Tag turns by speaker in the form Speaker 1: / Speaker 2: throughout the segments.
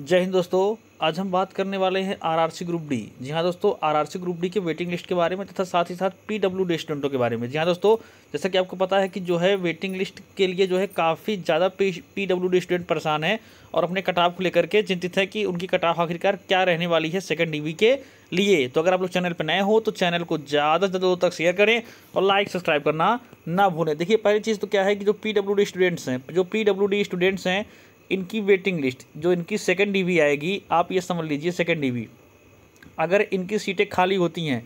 Speaker 1: जय हिंद दोस्तों आज हम बात करने वाले हैं आरआरसी ग्रुप डी जी हाँ दोस्तों आरआरसी ग्रुप डी के वेटिंग लिस्ट के बारे में तथा साथ ही साथ पीडब्ल्यू डी स्टूडेंटों के बारे में जी हाँ दोस्तों जैसा कि आपको पता है कि जो है वेटिंग लिस्ट के लिए जो है काफ़ी ज़्यादा पी पीडब्ल्यू डी स्टूडेंट परेशान है और अपने कटाव को लेकर के चिंतित है कि उनकी कटाव आखिरकार क्या रहने वाली है सेकेंड डिवी के लिए तो अगर आप लोग चैनल पर नए हो तो चैनल को ज़्यादा से ज़्यादा दो तक शेयर करें और लाइक सब्सक्राइब करना ना भूलें देखिए पहली चीज़ तो क्या है कि जो पी स्टूडेंट्स हैं जो पी स्टूडेंट्स हैं इनकी वेटिंग लिस्ट जो इनकी सेकेंड डीवी आएगी आप ये समझ लीजिए सेकेंड डीवी अगर इनकी सीटें खाली होती हैं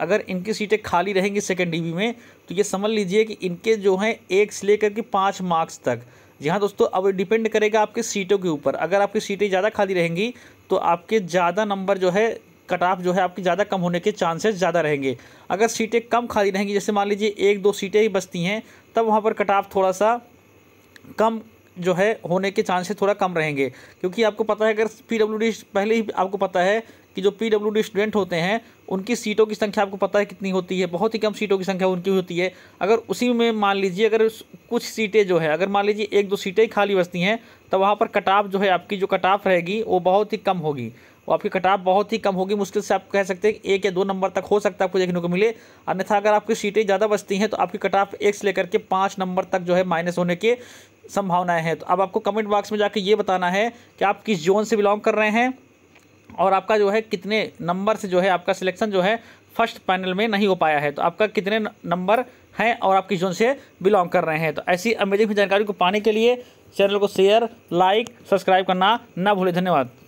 Speaker 1: अगर इनकी सीटें खाली रहेंगी सेकेंड डीवी में तो ये समझ लीजिए कि इनके जो हैं एक से लेकर के पाँच मार्क्स तक यहाँ दोस्तों अब डिपेंड करेगा आपकी सीटों के ऊपर अगर आपकी सीटें ज़्यादा खाली रहेंगी तो आपके ज़्यादा नंबर जो है कट ऑफ जो है आपकी ज़्यादा कम होने के चांसेस ज़्यादा रहेंगे अगर सीटें कम खाली रहेंगी जैसे मान लीजिए एक दो सीटें ही बचती हैं तब वहाँ पर कट ऑफ थोड़ा सा कम जो है होने के चांसेस थोड़ा कम रहेंगे क्योंकि आपको पता है अगर पी पहले ही आपको पता है कि जो पी स्टूडेंट होते हैं उनकी सीटों की संख्या आपको पता है कितनी होती है बहुत ही कम सीटों की संख्या उनकी होती है अगर उसी में मान लीजिए अगर कुछ सीटें जो है अगर मान लीजिए एक दो सीटें ही खाली बचती हैं तो वहाँ पर कटाप जो है आपकी जो कटाफ रहेगी वो बहुत ही कम होगी वो आपकी कटाप बहुत ही कम होगी मुश्किल से आप कह सकते हैं एक या दो नंबर तक हो सकता है आपको देखने को मिले अन्यथा अगर आपकी सीटें ज़्यादा बचती हैं तो आपकी कटाप एक से लेकर के पाँच नंबर तक जो है माइनस होने के संभावनाएं हैं तो अब आपको कमेंट बॉक्स में जाकर ये बताना है कि आप किस जोन से बिलोंग कर रहे हैं और आपका जो है कितने नंबर से जो है आपका सिलेक्शन जो है फर्स्ट पैनल में नहीं हो पाया है तो आपका कितने नंबर हैं और आप किस जोन से बिलोंग कर रहे हैं तो ऐसी अमेजिंग जानकारी को पाने के लिए चैनल को शेयर लाइक सब्सक्राइब करना ना भूलें धन्यवाद